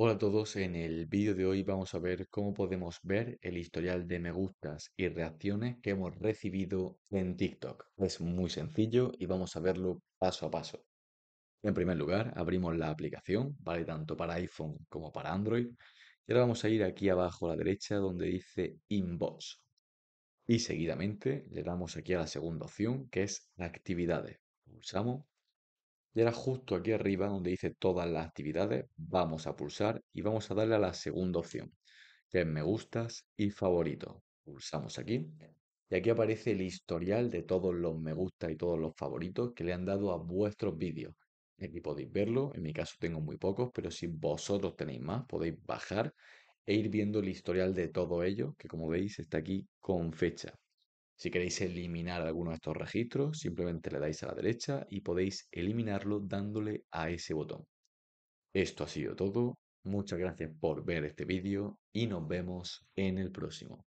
Hola a todos, en el vídeo de hoy vamos a ver cómo podemos ver el historial de me gustas y reacciones que hemos recibido en TikTok. Es muy sencillo y vamos a verlo paso a paso. En primer lugar, abrimos la aplicación, vale tanto para iPhone como para Android. Y ahora vamos a ir aquí abajo a la derecha donde dice Inbox. Y seguidamente le damos aquí a la segunda opción que es Actividades. Pulsamos y ahora justo aquí arriba donde dice todas las actividades, vamos a pulsar y vamos a darle a la segunda opción, que es me gustas y favoritos. Pulsamos aquí y aquí aparece el historial de todos los me gustas y todos los favoritos que le han dado a vuestros vídeos. Aquí podéis verlo, en mi caso tengo muy pocos, pero si vosotros tenéis más podéis bajar e ir viendo el historial de todo ello, que como veis está aquí con fecha. Si queréis eliminar alguno de estos registros, simplemente le dais a la derecha y podéis eliminarlo dándole a ese botón. Esto ha sido todo, muchas gracias por ver este vídeo y nos vemos en el próximo.